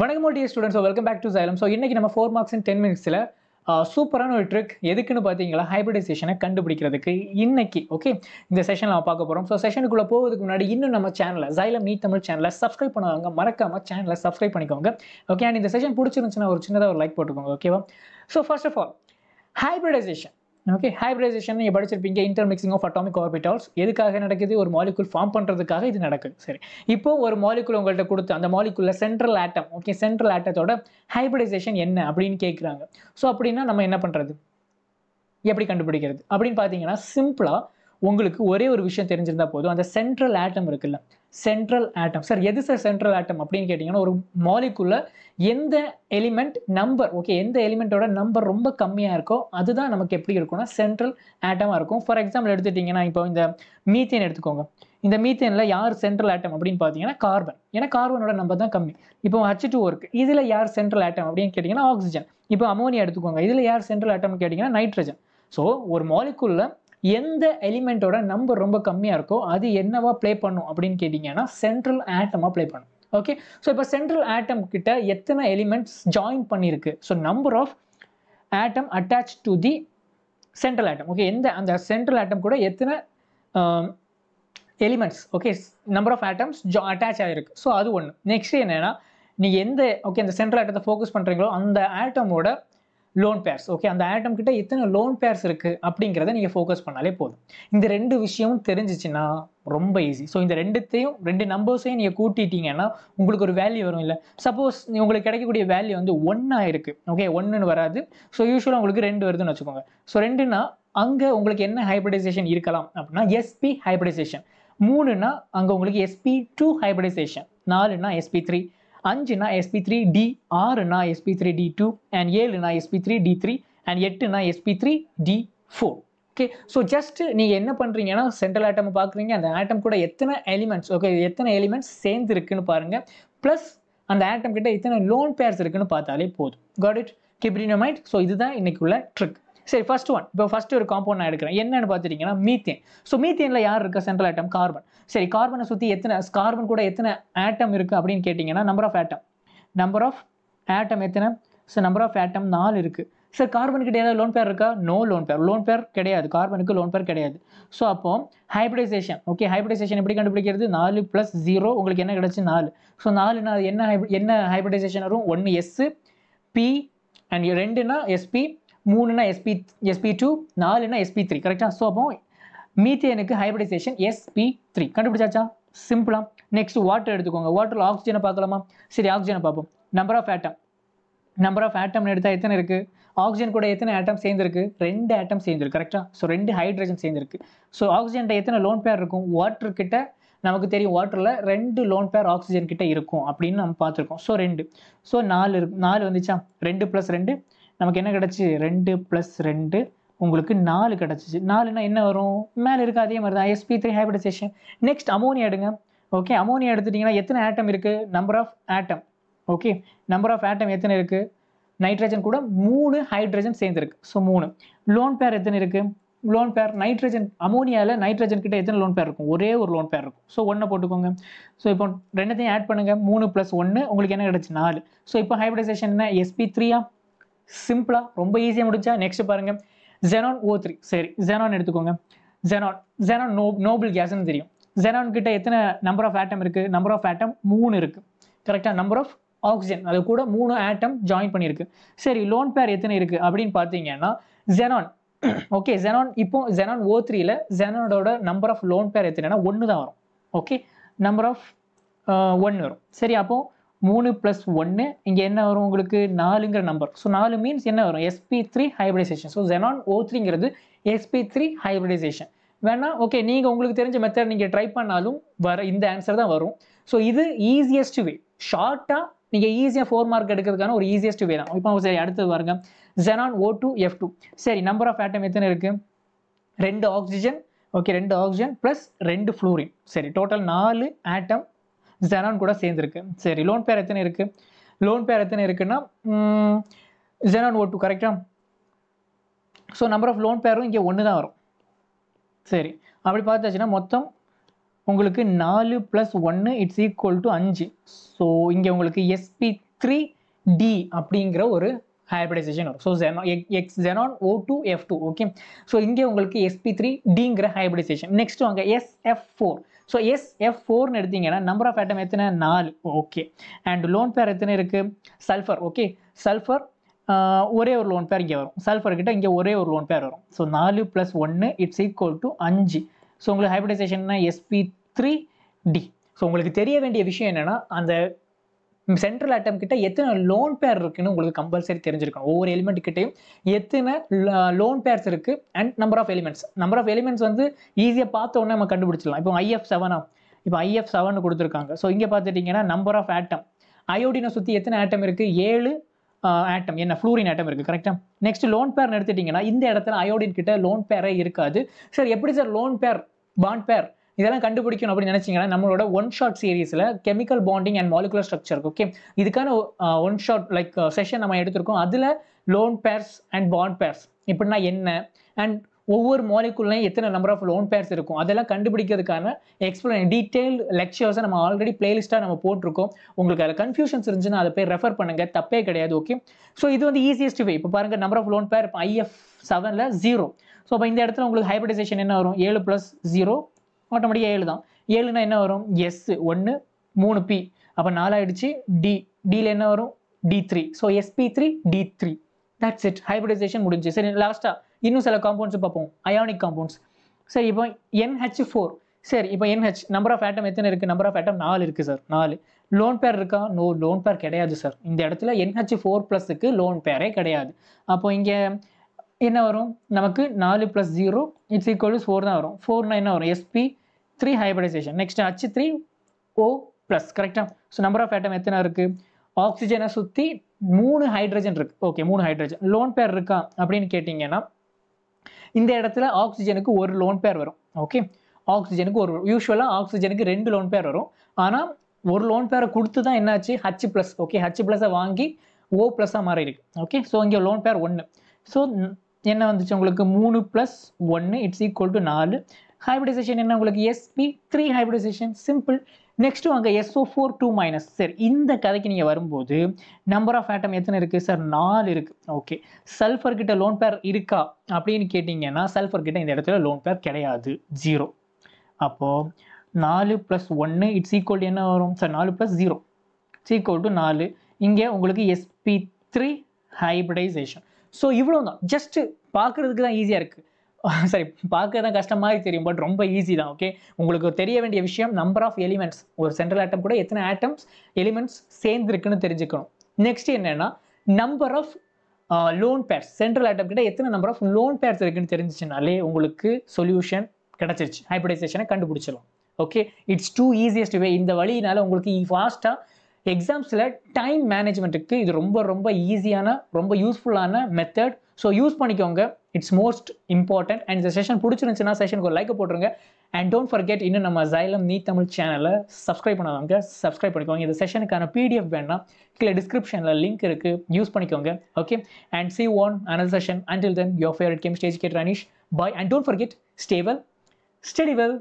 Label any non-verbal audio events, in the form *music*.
வணக்கம் DS students welcome back to Xylem so இன்றைக்கி நம்ம ஃபோர் மார்க்ஸ் இன் டென் மினிட்ஸில் சூப்பரான ஒரு ட்ரிக் எதுக்குன்னு பார்த்தீங்களா ஹைப்ரிடைசேஷனை கண்டுபிடிக்கிறதுக்கு இன்னைக்கு ஓகே இந்த செஷன் நம்ம பார்க்க போகிறோம் ஸோ செஷனுக்குள்ளே போகிறதுக்கு முன்னாடி இன்னும் நம்ம சேனலை சைலம் நீ தமிழ் சேனலை சப்ஸ்கிரைப் பண்ணுவாங்க மறக்காமல் சேனலை சப்ஸ்கிரைப் பண்ணிக்கோங்க ஓகே அண்ட் இந்த செஷன் பிடிச்சிருந்துச்சுன்னா ஒரு சின்னதாக ஒரு லைக் போட்டுக்கோங்க ஓகேவா so first of all hybridization okay hybridization நீங்கள் படிச்சிருப்பீங்க inter mixing of atomic orbitals எதுக்காக நடக்குது ஒரு மாலிகுல் ஃபார்ம் பண்ணுறதுக்காக இது நடக்குது சரி இப்போ ஒரு மாலிகுல் உங்கள்கிட்ட கொடுத்து அந்த மாலிகுலில் சென்ட்ரல் ஆட்டம் ஓகே சென்ட்ரல் ஆட்டத்தோட ஹைப்ரைசேஷன் என்ன அப்படின்னு கேட்குறாங்க ஸோ அப்படின்னா நம்ம என்ன பண்ணுறது எப்படி கண்டுபிடிக்கிறது அப்படின்னு பார்த்தீங்கன்னா சிம்பிளாக உங்களுக்கு ஒரே ஒரு விஷயம் தெரிஞ்சிருந்தா போதும் அந்த சென்ட்ரல் ஆட்டம் இருக்குல்ல சென்ட்ரல் ஆட்டம் சார் எது சார் சென்ட்ரல் ஆட்டம் அப்படின்னு கேட்டிங்கன்னா ஒரு மாலிக்குள்ள எந்த எலிமெண்ட் நம்பர் ஓகே எந்த எலிமெண்ட்டோட நம்பர் ரொம்ப கம்மியாக இருக்கோ அதுதான் நமக்கு எப்படி இருக்கும்னா சென்ட்ரல் ஆட்டமாக இருக்கும் ஃபார் எக்ஸாம்பிள் எடுத்துட்டிங்கன்னா இப்போ இந்த மீத்தேன் எடுத்துக்கோங்க இந்த மீத்தேனில் யார் சென்ட்ரல் ஆட்டம் அப்படின்னு பார்த்தீங்கன்னா கார்பன் ஏன்னா கார்பனோட நம்பர் தான் கம்மி இப்போ ஹச் டூ இதில் யார் சென்ட்ரல் ஆட்டம் அப்படின்னு கேட்டிங்கன்னா ஆக்சிஜன் இப்போ அமோனியா எடுத்துக்கோங்க இதில் யார் சென்ட்ரல் ஆட்டம்னு கேட்டிங்கன்னா நைட்ரஜன் ஸோ ஒரு மாலிக்குலில் எந்த எலிமெண்ட்டோட நம்பர் ரொம்ப கம்மியாக இருக்கோ அது என்னவா ப்ளே பண்ணும் அப்படின்னு கேட்டிங்கன்னா சென்ட்ரல் ஆட்டமாக ப்ளே பண்ணும் ஓகே ஸோ இப்போ சென்ட்ரல் ஆட்டம் கிட்ட எத்தனை எலிமெண்ட்ஸ் ஜாயின் பண்ணியிருக்கு so number of atom attach to the central atom okay எந்த அந்த சென்ட்ரல் ஆட்டம் கூட எத்தனை elements okay number of atoms ஜா அட்டாச் ஆகிருக்கு ஸோ அது ஒன்று நெக்ஸ்ட் என்னென்னா நீங்கள் எந்த ஓகே அந்த சென்ட்ரல் ஆட்டத்தை ஃபோக்கஸ் பண்ணுறீங்களோ அந்த ஆட்டமோட லோன் பேர்ஸ் ஓகே அந்த ஆட்டம் கிட்ட எத்தனை லோன் பேர்ஸ் இருக்குது அப்படிங்கிறத நீங்கள் ஃபோக்கஸ் பண்ணாலே போதும் இந்த ரெண்டு விஷயமும் தெரிஞ்சிச்சுன்னா ரொம்ப ஈஸி ஸோ இந்த ரெண்டுத்தையும் ரெண்டு நம்பர்ஸையும் நீங்கள் கூட்டிட்டீங்கன்னா உங்களுக்கு ஒரு வேல்யூ வரும் இல்லை சப்போஸ் உங்களுக்கு கிடைக்கக்கூடிய வேல்யூ வந்து ஒன்னா இருக்கு ஓகே ஒன்றுன்னு வராது ஸோ யூஸ்வலாக உங்களுக்கு ரெண்டு வருதுன்னு வச்சுக்கோங்க ஸோ ரெண்டுன்னா அங்கே உங்களுக்கு என்ன ஹைபிரடைசேஷன் இருக்கலாம் அப்படின்னா எஸ்பி ஹைபிரடைசேஷன் மூணுன்னா அங்கே உங்களுக்கு எஸ்பி டூ ஹைபிரடைசேஷன் நாலுன்னா எஸ்பி த்ரீ அஞ்சுனா எஸ்பி த்ரீ டி ஆறுனா SP three D two and ஏழுனா SP three D three and எட்டுனா SP three D four okay so just நீங்கள் என்ன பண்ணுறீங்கன்னா சென்ட்ரல் ஆட்டம் பார்க்குறீங்க அந்த ஆட்டம் கூட எத்தனை எலிமெண்ட்ஸ் ஓகே எத்தனை எலிமெண்ட்ஸ் சேர்ந்து இருக்குன்னு பாருங்கள் ப்ளஸ் அந்த ஆட்டம் கிட்ட எத்தனை லோன் பேர்ஸ் இருக்குன்னு பார்த்தாலே போதும் காட் இட் கீப் ஸோ இதுதான் இன்னைக்குள்ள ட்ரிக் சரி ஃபர்ஸ்ட் ஒன் இப்போ ஃபர்ஸ்ட் ஒரு காம்பவுண்ட் நான் எடுக்கிறேன் என்னன்னு பார்த்துட்டீங்கன்னா மீத்தேன் ஸோ மீத்தேனில் யார் இருக்கா சென்ட்ரல் ஆட்டம் கார்பன் சரி கார்பனை சுற்றி எத்தனை கார்பன் கூட எத்தனை ஆட்டம் இருக்குது அப்படின்னு கேட்டிங்கன்னா number of atom number of atom எத்தனை ஸோ நம்பர் ஆஃப் ஆட்டம் நாலு இருக்குது சார் கார்பனுக்கு ஏதாவது லோன் பேர் இருக்கா no lone pair lone pair கிடையாது கார்பனுக்கு லோன் பேர் கிடையாது ஸோ அப்போ ஹைப்ரிடைசேஷன் ஓகே ஹைப்ரிடைசேஷன் எப்படி கண்டுபிடிக்கிறது நாலு ப்ளஸ் ஜீரோ உங்களுக்கு என்ன கிடச்சி நாலு ஸோ நாள் என்ன ஹைப் என்ன ஹைப்ரிடைசேஷன் வரும் ஒன்று எஸ்ஸு பி அண்ட் ரெண்டுனா எஸ்பி மூணுனா எஸ்பி எஸ்பி டூ நாலுனா எஸ்பி த்ரீ கரெக்டாக ஸோ அப்போ மீத்தேனுக்கு ஹைபிரடைசேஷன் எஸ்பி த்ரீ கண்டுபிடிச்சாச்சா சிம்பிளா நெக்ஸ்ட் வாட்டர் எடுத்துக்கோங்க வாட்டரில் ஆக்சிஜனை பார்க்கலாமா சரி ஆக்சிஜனை பார்ப்போம் number of atom number of ஆட்டம்னு எடுத்தால் எத்தனை இருக்குது ஆக்சிஜன் கூட எத்தனை ஆட்டம் சேர்ந்துருக்கு ரெண்டு ஆட்டம் சேர்ந்துருக்கு கரெக்டாக ஸோ ரெண்டு ஹைட்ரஜன் சேர்ந்துருக்கு ஸோ ஆக்சிஜன்கிட்ட எத்தனை லோன் பேர் இருக்கும் வாட்டர் கிட்ட நமக்கு தெரியும் வாட்டரில் ரெண்டு லோன் பேர் ஆக்சிஜன் கிட்ட இருக்கும் அப்படின்னு நம்ம பார்த்துருக்கோம் ஸோ ரெண்டு ஸோ நாலு இருக்கு நாலு வந்துச்சா ரெண்டு ப்ளஸ் ரெண்டு நமக்கு என்ன கிடச்சி ரெண்டு ப்ளஸ் ரெண்டு உங்களுக்கு நாலு கிடச்சிச்சு நாலுன்னா என்ன வரும் மேலே இருக்க அதே மாதிரி தான் SP three hybridization next ammonia எடுங்க ஓகே அமோனியா எடுத்துட்டிங்கன்னா எத்தனை ஆட்டம் இருக்குது number of atom okay number of atom எத்தனை இருக்குது நைட்ரஜன் கூட மூணு ஹைட்ரஜன் சேர்ந்துருக்கு ஸோ மூணு லோன் பேர் எத்தனை இருக்குது லோன் பேர் நைட்ரஜன் அமோனியாவில் நைட்ரஜன் கிட்ட எத்தனை லோன் பேர் இருக்கும் ஒரே ஒரு லோன் பேர் இருக்கும் ஸோ ஒன்றை போட்டுக்கோங்க ஸோ இப்போ ரெண்டுத்தையும் ஆட் பண்ணுங்கள் மூணு ப்ளஸ் ஒன்று உங்களுக்கு என்ன கிடச்சி நாலு ஸோ இப்போ ஹைபிரிடைசேஷன் என்ன எஸ்பி த்ரீயா சிம்பிளாக ரொம்ப ஈஸியாக முடிச்சா நெக்ஸ்ட் பாருங்கள் ஜெனான் ஓ த்ரீ சரி ஜெனான் எடுத்துக்கோங்க ஜெனான் ஜெனான் நோ நோபிள் கேஸ்ன்னு தெரியும் ஜெனான் கிட்ட எத்தனை நம்பர் ஆஃப் ஆட்டம் இருக்குது நம்பர் ஆஃப் ஆட்டம் மூணு இருக்குது கரெக்டாக நம்பர் ஆஃப் ஆக்சிஜன் அது கூட மூணு ஆட்டம் ஜாயின் பண்ணியிருக்கு சரி லோன் பேர் எத்தனை இருக்குது அப்படின்னு பார்த்தீங்கன்னா ஜெனான் ஓகே ஜெனான் இப்போ ஜெனான் ஓ த்ரீல ஜெனானோட நம்பர் ஆஃப் லோன் பேர் எத்தனைன்னா ஒன்று தான் வரும் ஓகே நம்பர் ஆஃப் ஒன்று வரும் சரி அப்போது மூணு ப்ளஸ் ஒன்று இங்கே என்ன வரும் உங்களுக்கு நாலுங்கிற நம்பர் ஸோ நாலு மீன்ஸ் என்ன வரும் SP three hybridization so xenon O த்ரீங்கிறது எஸ்பி த்ரீ ஹைப்ரிடைசேஷன் வேணா ஓகே நீங்கள் உங்களுக்கு தெரிஞ்ச மெத்தட் நீங்கள் ட்ரை பண்ணாலும் வர இந்த ஆன்சர் தான் வரும் ஸோ இது ஈஸியஸ்ட் வே ஷார்ட்டாக நீங்கள் ஈஸியாக ஃபோர் மார்க் எடுக்கிறதுக்கான ஒரு ஈஸியஸ்ட் வே தான் இப்போ சரி அடுத்தது பாருங்க xenon O two F two சரி நம்பர் ஆஃப் ஆட்டம் எத்தனை இருக்குது ரெண்டு ஆக்சிஜன் ஓகே ரெண்டு ஆக்சிஜன் ப்ளஸ் ரெண்டு ஃப்ளூரின் சரி டோட்டல் நாலு ஆட்டம் ஜெனான் கூட சேர்ந்துருக்கு சரி லோன் பேர் எத்தனை இருக்குது லோன் பேர் எத்தனை இருக்குன்னா ஜெனான் ஓ டூ கரெக்டாக ஸோ நம்பர் ஆஃப் லோன் பேரும் இங்கே ஒன்று தான் வரும் சரி அப்படி பார்த்தாச்சுன்னா மொத்தம் உங்களுக்கு நாலு ப்ளஸ் ஒன்று இட்ஸ் ஈக்குவல் டு அஞ்சு ஸோ இங்கே உங்களுக்கு எஸ்பி த்ரீ டி அப்படிங்கிற ஒரு ஹைப்ரிடைசேஷன் வரும் ஸோ ஜெனோ X xenon O two F two okay so இங்கே உங்களுக்கு எஸ்பி த்ரீ டிங்கிற ஹைப்ரிடைசேஷன் நெக்ஸ்ட் வாங்க S F four so S F ஃபோர்னு எடுத்தீங்கன்னா நம்பர் ஆஃப் ஐட்டம் எத்தனை நாலு ஓகே அண்ட் லோன் பேர் எத்தனை இருக்குது சல்ஃபர் ஓகே சல்ஃபர் ஒரே ஒரு லோன் பேர் இங்கே வரும் சல்ஃபர் கிட்ட இங்கே ஒரே ஒரு லோன் பேர் வரும் ஸோ நாலு ப்ளஸ் ஒன்று இட்ஸ் ஈக்குவல் டு அஞ்சு ஸோ உங்களுக்கு ஹைப்ரிடைசேஷன்னா எஸ்பி த்ரீ டி ஸோ உங்களுக்கு தெரிய வேண்டிய விஷயம் என்னென்னா அந்த சென்ட்ரல் ஆட்டம் கிட்ட எத்தனை லோன் பேர் இருக்குன்னு உங்களுக்கு கம்பல்சரி தெரிஞ்சிருக்கணும் ஒவ்வொரு எலிமெண்ட் கிட்டையும் எத்தனை லோன் பேர்ஸ் இருக்கு and number of elements number of elements வந்து ஈஸியாக பார்த்த உடனே நம்ம கண்டுபிடிச்சிடலாம் இப்போ ஐஎஃப் செவனா இப்போ ஐஎஃப் செவன் கொடுத்துருக்காங்க ஸோ இங்கே பார்த்துட்டிங்கன்னா நம்பர் ஆஃப் ஆட்டம் அயோடினை சுற்றி எத்தனை ஆட்டம் இருக்குது ஏழு ஆட்டம் என்ன ஃப்ளூரின் ஆட்டம் இருக்குது கரெக்டாக நெக்ஸ்ட் லோன் பேர் எடுத்துட்டிங்கன்னா இந்த இடத்துல அயோடின் கிட்ட லோன் பேரே இருக்காது சார் எப்படி சார் லோன் பேர் பாண்ட் பேர் இதெல்லாம் கண்டுபிடிக்கணும் அப்படின்னு நினைச்சிங்கன்னா நம்மளோட ஒன் ஷாட் சீரீஸில் chemical bonding and molecular structure okay இதுக்கான ஒன் ஷாட் லைக் செஷன் நம்ம எடுத்திருக்கோம் அதில் lone pairs and bond pairs இப்படின்னா என்ன அண்ட் ஒவ்வொரு மாலிகுல்லையும் எத்தனை நம்பர் ஆஃப் லோன் பேர்ஸ் இருக்கும் அதெல்லாம் கண்டுபிடிக்கிறதுக்கான எக்ஸ்பிளைன் டீட்டெயில் லெக்சர்ஸை நம்ம ஆல்ரெடி பிளேலிஸ்ட்டாக நம்ம போட்டிருக்கோம் உங்களுக்கு அதில் கன்ஃபியூஷன்ஸ் இருந்துச்சுன்னா அதை போய் ரெஃபர் பண்ணுங்கள் தப்பே கிடையாது ஓகே ஸோ இது வந்து ஈஸியஸ்ட் வே இப்போ பாருங்கள் number of lone pair IF செவனில் ஜீரோ ஸோ அப்போ இந்த இடத்துல உங்களுக்கு ஹைப்ரிடைசேஷன் என்ன வரும் ஏழு ப்ளஸ் ஜீரோ ஆட்டோமேட்டிக்காக ஏழு தான் ஏழுனா என்ன வரும் எஸ் ஒன்று மூணு பி அப்போ நாலாயிடுச்சு டி டியில் என்ன வரும் D three so SP three D three that's it hybridization முடிஞ்சு சரி லாஸ்ட்டாக இன்னும் சில காம்பவுண்ட்ஸ் பார்ப்போம் அயானிக் காம்பவுண்ட்ஸ் சரி இப்போ என்ஹெச் ஃபோர் சரி இப்போ என்ஹெச் நம்பர் ஆஃப் ஆட்டம் எத்தனை இருக்குது நம்பர் ஆஃப் ஆட்டம் நாலு இருக்குது சார் நாலு லோன் பேர் இருக்கா நோ லோன் பேர் கிடையாது சார் இந்த இடத்துல என்ஹெச் ஃபோர் ப்ளஸுக்கு லோன் பேரே கிடையாது அப்போ இங்கே என்ன வரும் நமக்கு நாலு plus zero it's equal to four தான் வரும் ஃபோர்னா என்ன வரும் SP three hybridization next H three O plus கரெக்டாக ஸோ நம்பர் ஆஃப் ஐட்டம் எத்தனை இருக்குது ஆக்சிஜனை சுற்றி மூணு ஹைட்ரஜன் இருக்குது ஓகே மூணு ஹைட்ரஜன் லோன் பேர் இருக்கா அப்படின்னு கேட்டிங்கன்னா இந்த இடத்துல ஆக்சிஜனுக்கு ஒரு லோன் பேர் வரும் ஓகே ஆக்சிஜனுக்கு ஒரு யூஸ்வலாக ஆக்சிஜனுக்கு ரெண்டு லோன் பேர் வரும் ஆனால் ஒரு லோன் பேரை கொடுத்து தான் என்னாச்சு ஹச் ப்ளஸ் ஓகே ஹச் ப்ளஸை வாங்கி ஓ ப்ளஸ்ஸாக மாறி இருக்கு ஓகே ஸோ இங்கே லோன் பேர் ஒன்று ஸோ என்ன வந்துச்சு உங்களுக்கு மூணு ப்ளஸ் ஒன்று இட்ஸ் ஈக்குவல் டு நாலு ஹைப்ரிடைசேஷன் என்ன உங்களுக்கு SP three hybridization simple next அங்கே எஸ்ஓ ஃபோர் டூ மைனஸ் சரி இந்த கதைக்கு நீங்கள் வரும்போது நம்பர் ஆஃப் ஆட்டம் எத்தனை இருக்குது சார் நாலு இருக்குது ஓகே சல்ஃபர் கிட்ட லோன் பேர் இருக்கா அப்படின்னு கேட்டிங்கன்னா சல்ஃபர் கிட்ட இந்த இடத்துல லோன் பேர் கிடையாது ஜீரோ அப்போது நாலு ப்ளஸ் ஒன்று இட்ஸ் ஈக்குவல் என்ன வரும் சார் நாலு plus zero it's equal to நாலு இங்கே உங்களுக்கு எஸ்பி த்ரீ ஹைப்ரிடைசேஷன் ஸோ இவ்வளோ தான் ஜஸ்ட்டு பார்க்குறதுக்கு தான் ஈஸியாக இருக்குது சரி *laughs* பார்க்க தான் கஷ்டமாக தெரியும் பட் ரொம்ப ஈஸி தான் ஓகே உங்களுக்கு தெரிய வேண்டிய விஷயம் நம்பர் ஆஃப் எலிமெண்ட்ஸ் ஒரு சென்ட்ரல் ஆட்டம் கூட எத்தனை ஆட்டம்ஸ் எலிமெண்ட்ஸ் சேர்ந்துருக்குன்னு தெரிஞ்சுக்கணும் நெக்ஸ்ட் என்னென்னா number of lone pairs central atom கிட்ட எத்தனை நம்பர் ஆஃப் லோன் பேர்ஸ் இருக்குன்னு தெரிஞ்சிச்சுனாலே உங்களுக்கு சொல்யூஷன் கிடச்சிருச்சு ஹைப்ரடைசேஷனை கண்டுபிடிச்சிடலாம் okay it's too easiest way இந்த வழியினால உங்களுக்கு ஃபாஸ்ட்டாக எக்ஸாம்ஸில் டைம் மேனேஜ்மெண்ட்டுக்கு இது ரொம்ப ரொம்ப ஈஸியான ரொம்ப யூஸ்ஃபுல்லான மெத்தட் ஸோ யூஸ் பண்ணிக்கோங்க இட்ஸ் மோஸ்ட் இம்பார்ட்டன்ட் அண்ட் இந்த செஷன் பிடிச்சிருந்துச்சுன்னா செஷனுக்கு ஒரு லைக் போட்டுருங்க அண்ட் டோன்ட் ஃபர்கெட் இன்னும் நம்ம ஜைலம் நீ தமிழ் சேனலை சப்ஸ்கிரைப் பண்ணாதவங்க சப்ஸ்கிரைப் பண்ணிக்கோங்க இந்த செஷனுக்கான பிடிஎஃப் வேணா கீழே டிஸ்கிரிப்ஷனில் லிங்க் இருக்குது யூஸ் பண்ணிக்கோங்க ஓகே அண்ட் சி ஒன் அனல் session until then your favourite game stage கேட் ரனிஷ் bye and don't forget stay well study well